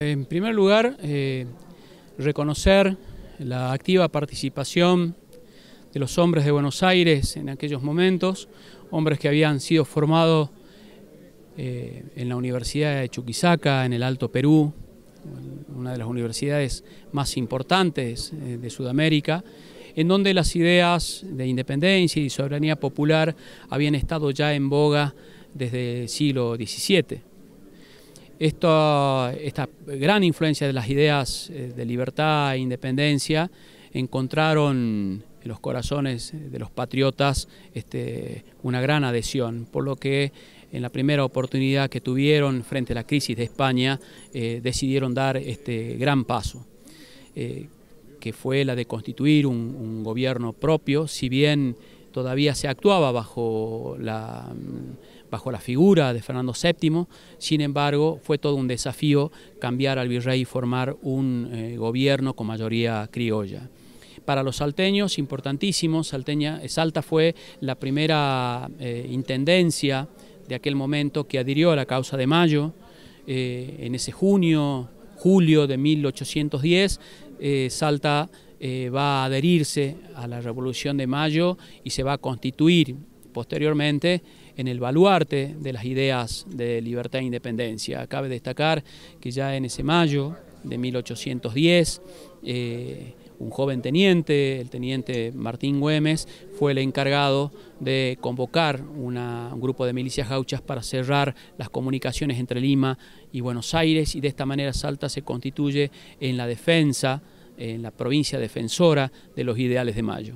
En primer lugar, eh, reconocer la activa participación de los hombres de Buenos Aires en aquellos momentos, hombres que habían sido formados eh, en la Universidad de Chuquisaca, en el Alto Perú, una de las universidades más importantes eh, de Sudamérica, en donde las ideas de independencia y soberanía popular habían estado ya en boga desde el siglo XVII esta gran influencia de las ideas eh, de libertad e independencia encontraron en los corazones de los patriotas este, una gran adhesión, por lo que en la primera oportunidad que tuvieron frente a la crisis de España eh, decidieron dar este gran paso. Eh, que fue la de constituir un, gobierno propio, si bien todavía se actuaba bajo la bajo la figura de Fernando VII, sin embargo fue todo un desafío cambiar al virrey y formar un eh, gobierno con mayoría criolla para los salteños importantísimo. Salteña, eh, Salta fue la primera eh, intendencia de aquel momento que adhirió a la causa de Mayo. en ese junio, julio de 1810, Salta va a adherirse a la Revolución de Mayo y se va a constituir posteriormente en el baluarte de las ideas de libertad e independencia. Cabe destacar que ya en ese mayo de 1810, eh, un joven teniente, el teniente Martín Güemes, fue el encargado de convocar un grupo de milicias gauchas para cerrar las comunicaciones entre Lima y Buenos Aires y de esta manera Salta se constituye en la defensa, en la provincia defensora de los ideales de Mayo.